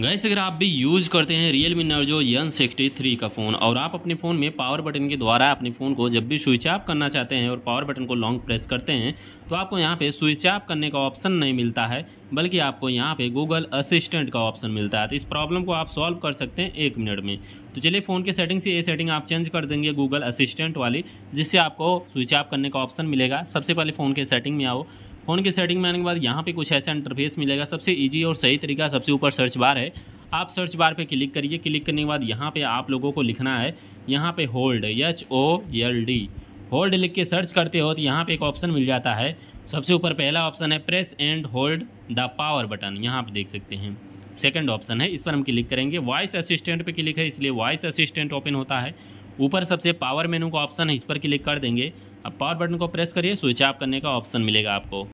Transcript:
gas अगर आप भी यूज़ करते हैं Realme Narzo N sixty three का फ़ोन और आप अपने फ़ोन में पावर बटन के द्वारा अपने फ़ोन को जब भी स्विच ऑफ करना चाहते हैं और पावर बटन को लॉन्ग प्रेस करते हैं तो आपको यहाँ पे स्विच ऑफ करने का ऑप्शन नहीं मिलता है बल्कि आपको यहाँ पे गूगल असिस्टेंट का ऑप्शन मिलता है तो इस प्रॉब्लम को आप सॉल्व कर सकते हैं एक मिनट में तो चलिए फ़ोन के सेटिंग से ये सेटिंग आप चेंज कर देंगे गूगल असिस्टेंट वाली जिससे आपको स्विच ऑफ करने का ऑप्शन मिलेगा सबसे पहले फ़ोन के सेटिंग में आओ फ़ोन की सेटिंग में आने के बाद यहाँ पे कुछ ऐसा इंटरफेस मिलेगा सबसे ईजी और सही तरीका सबसे ऊपर सर्च बार है आप सर्च बार पे क्लिक करिए क्लिक करने के बाद यहाँ पे आप लोगों को लिखना है यहाँ पे hold H O L D hold लिख के सर्च करते हो तो यहाँ पे एक ऑप्शन मिल जाता है सबसे ऊपर पहला ऑप्शन है press and hold the power button यहाँ पर देख सकते हैं सेकेंड ऑप्शन है इस पर हम क्लिक करेंगे वॉइस असिस्टेंट पर क्लिक है इसलिए वॉइस असिस्टेंट ओपन होता है ऊपर सबसे पावर मेनू का ऑप्शन है इस पर क्लिक कर देंगे अब पावर बटन को प्रेस करिए स्विच ऑफ करने का ऑप्शन मिलेगा आपको